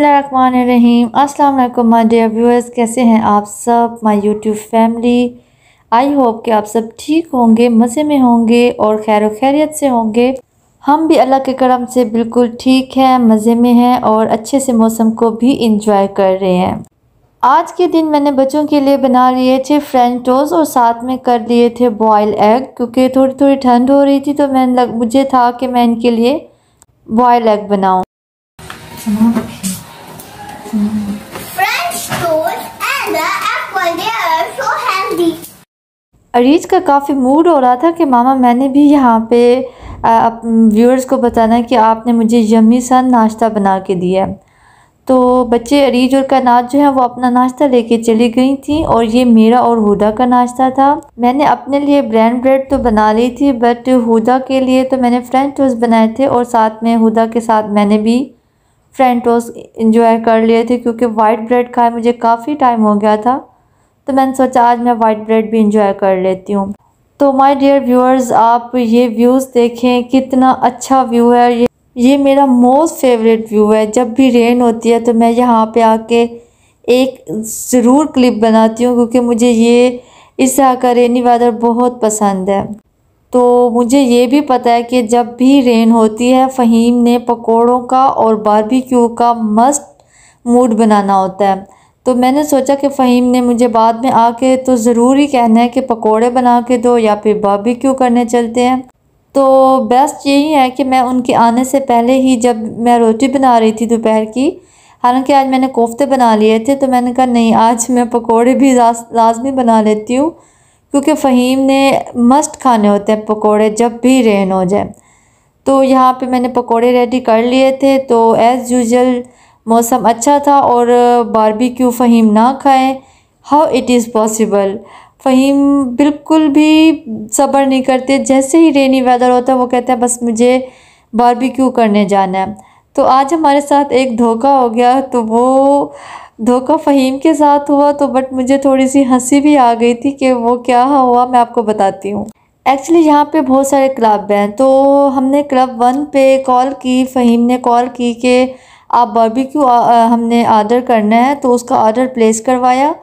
बिसमीम अस्सलाम my dear viewers कैसे हैं आप सब my YouTube family I hope कि आप सब ठीक होंगे मज़े में होंगे और खैर खैरियत से होंगे हम भी अल्लाह के करम से बिल्कुल ठीक हैं मज़े में हैं और अच्छे से मौसम को भी इंजॉय कर रहे हैं आज के दिन मैंने बच्चों के लिए बना लिए थे फ्रेंच टोस्ट और साथ में कर लिए थे बॉयल एग क्योंकि थोड़ी थोड़ी ठंड हो रही थी तो मैं लग मुझे था कि मैं इनके लिए बॉयल एग बनाऊँ अरीज का काफ़ी मूड हो रहा था कि मामा मैंने भी यहाँ पे व्यूअर्स को बताना कि आपने मुझे यमी सा नाश्ता बना के दिया है तो बच्चे अरीज और कनाथ जो है वो अपना नाश्ता लेके चली गई थी और ये मेरा और हुदा का नाश्ता था मैंने अपने लिए ब्रांड ब्रेड तो बना ली थी बट हुदा के लिए तो मैंने फ्रेंच टोस्ट बनाए थे और साथ में हुदा के साथ मैंने भी फ्रेंड टोस्ट इंजॉय कर लिए थे क्योंकि वाइट ब्रेड खाए मुझे काफ़ी टाइम हो गया था तो मैंने सोचा आज मैं वाइट ब्रेड भी इंजॉय कर लेती हूँ तो माय डियर व्यूअर्स आप ये व्यूज़ देखें कितना अच्छा व्यू है ये ये मेरा मोस्ट फेवरेट व्यू है जब भी रेन होती है तो मैं यहाँ पे आके एक ज़रूर क्लिप बनाती हूँ क्योंकि मुझे ये इस तरह का रेनी वेदर बहुत पसंद है तो मुझे ये भी पता है कि जब भी रेन होती है फ़हीम ने पकोड़ों का और बारबेक्यू का मस्त मूड बनाना होता है तो मैंने सोचा कि फ़हीम ने मुझे बाद में आके तो ज़रूर ही कहना है कि पकोड़े बना के दो या फिर बारबेक्यू करने चलते हैं तो बेस्ट यही है कि मैं उनके आने से पहले ही जब मैं रोटी बना रही थी दोपहर की हालांकि आज मैंने कोफ्ते बना लिए थे तो मैंने कहा नहीं आज मैं पकोड़े भी लाजमी बना लेती हूँ क्योंकि फ़हीम ने मस्ट खाने होते हैं पकोड़े जब भी रेन हो जाए तो यहाँ पे मैंने पकोड़े रेडी कर लिए थे तो एज़ यूजल मौसम अच्छा था और बारबेक्यू फ़हीम ना खाएं how it is possible Faheem बिल्कुल भी सब्र नहीं करते जैसे ही रेनी वेदर होता है वो कहते हैं बस मुझे बारबेक्यू करने जाना है तो आज हमारे साथ एक धोखा हो गया तो वो धोखा फ़हीम के साथ हुआ तो बट मुझे थोड़ी सी हंसी भी आ गई थी कि वो क्या हुआ मैं आपको बताती हूँ एक्चुअली यहाँ पे बहुत सारे क्लब हैं तो हमने क्लब वन पे कॉल की फ़हीम ने कॉल की कि आप बारबेक्यू हमने आर्डर करना है तो उसका आर्डर प्लेस करवाया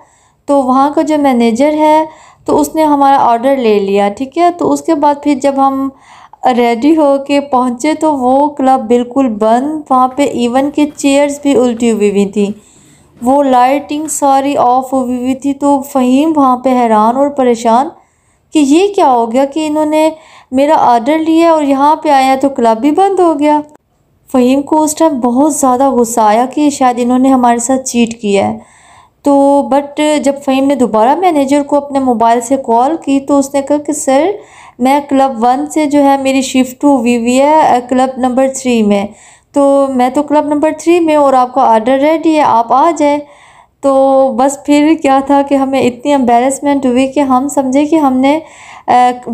तो वहाँ का जो मैनेजर है तो उसने हमारा ऑर्डर ले लिया ठीक है तो उसके बाद फिर जब हम रेडी हो के पहुँचे तो वो क्लब बिल्कुल बंद वहाँ पे इवन के चेयर्स भी उल्टी हुई हुई थी वो लाइटिंग सारी ऑफ हुई हुई थी तो फ़हीम वहाँ पे हैरान और परेशान कि ये क्या हो गया कि इन्होंने मेरा आर्डर लिया और यहाँ पे आया तो क्लब भी बंद हो गया फ़हीम को उस टाइम बहुत ज़्यादा गुस्सा आया कि शायद इन्होंने हमारे साथ चीट किया है तो बट जब फ़हीम ने दोबारा मैनेजर को अपने मोबाइल से कॉल की तो उसने कहा कि सर मैं क्लब वन से जो है मेरी शिफ्ट हुई हुई है क्लब नंबर थ्री में तो मैं तो क्लब नंबर थ्री में और आपका आर्डर रेडी है आप आ जाए तो बस फिर क्या था कि हमें इतनी एम्बेरसमेंट हुई कि हम समझे कि हमने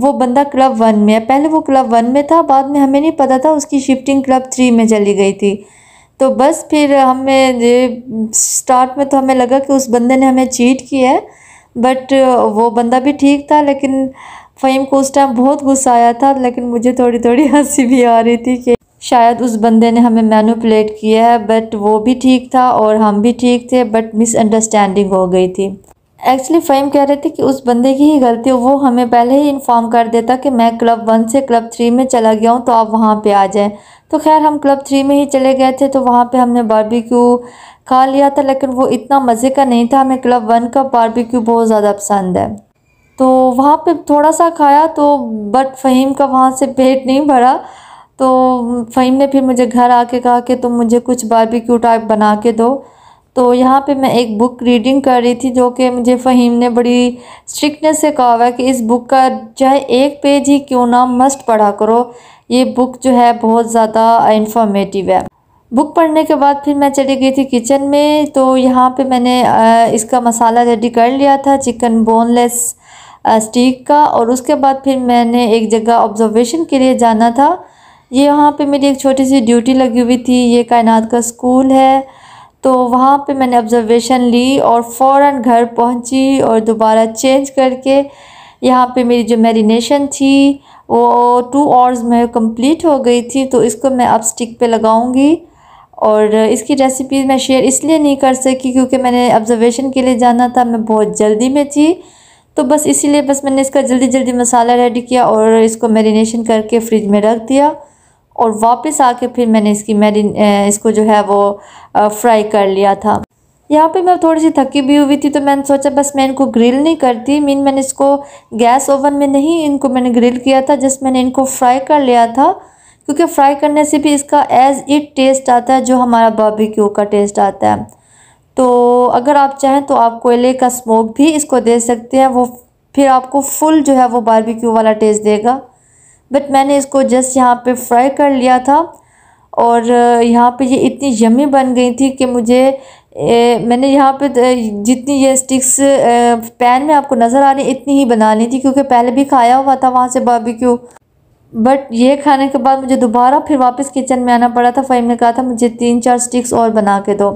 वो बंदा क्लब वन में है पहले वो क्लब वन में था बाद में हमें नहीं पता था उसकी शिफ्टिंग क्लब थ्री में चली गई थी तो बस फिर हमें स्टार्ट में तो हमें लगा कि उस बंदे ने हमें चीट किया है बट वो बंदा भी ठीक था लेकिन फ़हीम को उस टाइम बहुत गुस्सा आया था लेकिन मुझे थोड़ी थोड़ी हंसी भी आ रही थी कि शायद उस बंदे ने हमें मैनुपलेट किया है बट वो भी ठीक था और हम भी ठीक थे बट मिसअंडरस्टैंडिंग हो गई थी एक्चुअली फ़हीम कह रहे थे कि उस बंदे की ही गलती वो हमें पहले ही इन्फॉर्म कर देता कि मैं क्लब वन से क्लब थ्री में चला गया हूँ तो आप वहाँ पे आ जाएं तो खैर हम क्लब थ्री में ही चले गए थे तो वहाँ पे हमने बारबेक्यू खा लिया था लेकिन वो इतना मज़े का नहीं था हमें क्लब वन का बारबेक्यू बहुत ज़्यादा पसंद है तो वहाँ पर थोड़ा सा खाया तो बट फ़हीम का वहाँ से पेट नहीं भरा तो फ़हीम ने फिर मुझे घर आके कहा कि तुम मुझे कुछ बारबेक्यू टाइप बना के दो तो यहाँ पे मैं एक बुक रीडिंग कर रही थी जो कि मुझे फ़हीम ने बड़ी स्ट्रिक्टनेस से कहा हुआ है कि इस बुक का चाहे एक पेज ही क्यों ना मस्ट पढ़ा करो ये बुक जो है बहुत ज़्यादा इंफॉर्मेटिव है बुक पढ़ने के बाद फिर मैं चली गई थी किचन में तो यहाँ पे मैंने इसका मसाला रेडी कर लिया था चिकन बोनलेस स्टीक का और उसके बाद फिर मैंने एक जगह ऑब्जर्वेशन के लिए जाना था ये यहाँ पे मेरी एक छोटी सी ड्यूटी लगी हुई थी ये कायनात का स्कूल है तो वहाँ पे मैंने ऑब्जर्वेशन ली और फ़ौर घर पहुँची और दोबारा चेंज करके यहाँ पे मेरी जो मेरीनेशन थी वो टू आवर्स में कंप्लीट हो गई थी तो इसको मैं अब स्टिक पे लगाऊंगी और इसकी रेसिपी मैं शेयर इसलिए नहीं कर सकी क्योंकि मैंने ऑब्ज़रवेशन के लिए जाना था मैं बहुत जल्दी में थी तो बस इसीलिए बस मैंने इसका जल्दी जल्दी मसाला रेडी किया और इसको मेरीनेशन करके फ्रिज में रख दिया और वापस आके फिर मैंने इसकी मैरिन इसको जो है वो फ्राई कर लिया था यहाँ पे मैं थोड़ी सी थकी भी हुई थी तो मैंने सोचा बस मैं इनको ग्रिल नहीं करती मीन मैंने इसको गैस ओवन में नहीं इनको मैंने ग्रिल किया था जस्ट मैंने इनको फ्राई कर लिया था क्योंकि फ्राई करने से भी इसका एज इट टेस्ट आता है जो हमारा बारबेक्यू का टेस्ट आता है तो अगर आप चाहें तो आप कोयले का स्मोक भी इसको दे सकते हैं वो फिर आपको फुल जो है वो बारबेक्यू वाला टेस्ट देगा बट मैंने इसको जस्ट यहाँ पे फ्राई कर लिया था और यहाँ पे ये इतनी यमी बन गई थी कि मुझे ए, मैंने यहाँ पे जितनी ये स्टिक्स पैन में आपको नज़र आ रही इतनी ही बना ली थी क्योंकि पहले भी खाया हुआ था वहाँ से बाबी बट ये खाने के बाद मुझे दोबारा फिर वापस किचन में आना पड़ा था फ़हीम ने कहा था मुझे तीन चार स्टिक्स और बना के दो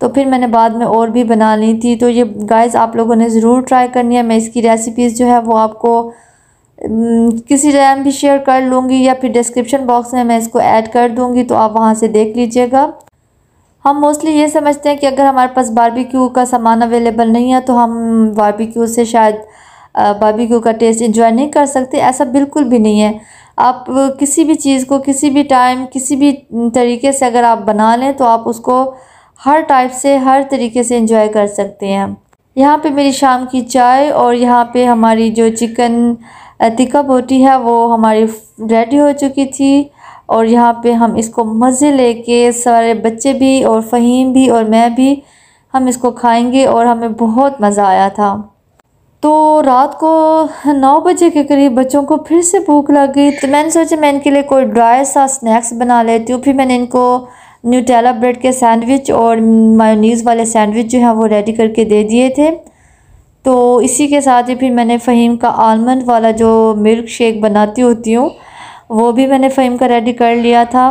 तो फिर मैंने बाद में और भी बना ली थी तो ये गाइस आप लोगों ने ज़रूर ट्राई करनी है मैं इसकी रेसिपीज़ जो है वो आपको हम्म, किसी टाइम भी शेयर कर लूँगी या फिर डिस्क्रिप्शन बॉक्स में मैं इसको ऐड कर दूँगी तो आप वहाँ से देख लीजिएगा हम मोस्टली ये समझते हैं कि अगर हमारे पास बारबेक्यू का सामान अवेलेबल नहीं है तो हम बारबेक्यू से शायद बारबेक्यू का टेस्ट इन्जॉय नहीं कर सकते ऐसा बिल्कुल भी नहीं है आप किसी भी चीज़ को किसी भी टाइम किसी भी तरीके से अगर आप बना लें तो आप उसको हर टाइप से हर तरीके से इंजॉय कर सकते हैं यहाँ पे मेरी शाम की चाय और यहाँ पे हमारी जो चिकन अतिका बोटी है वो हमारी रेडी हो चुकी थी और यहाँ पे हम इसको मज़े लेके सारे बच्चे भी और फ़हीम भी और मैं भी हम इसको खाएंगे और हमें बहुत मज़ा आया था तो रात को नौ बजे के करीब बच्चों को फिर से भूख लग गई तो मैंने सोचा मैं इनके लिए कोई ड्राई सा स्नैक्स बना लेती हूँ फिर मैंने इनको न्यूटेला ब्रेड के सैंडविच और मायोनीज़ वाले सैंडविच जो हैं वो रेडी करके दे दिए थे तो इसी के साथ ही फिर मैंने फ़हीम का आलमंड वाला जो मिल्क शेक बनाती होती हूँ वो भी मैंने फ़हीम का रेडी कर लिया था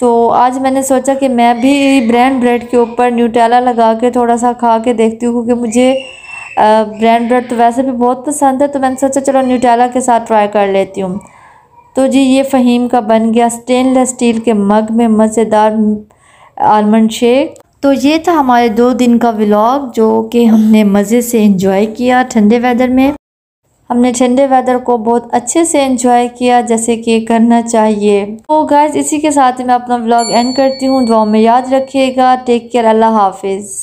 तो आज मैंने सोचा कि मैं भी ब्रांड ब्रेड के ऊपर न्यूटेला लगा के थोड़ा सा खा के देखती हूँ क्योंकि मुझे ब्रांड ब्रेड तो वैसे भी बहुत पसंद है तो मैंने सोचा चलो न्यूटेला के साथ ट्राई कर लेती हूँ तो जी ये फ़हीम का बन गया स्टेनलेस स्टील के मग में मज़ेदार आलमंड शेक तो ये था हमारे दो दिन का व्लॉग जो कि हमने मज़े से इन्जॉय किया ठंडे वेदर में हमने ठंडे वेदर को बहुत अच्छे से इन्जॉय किया जैसे कि करना चाहिए तो गाइज इसी के साथ मैं अपना व्लॉग एंड करती हूँ दुआ में याद रखिएगा टेक केयर अल्लाह हाफिज़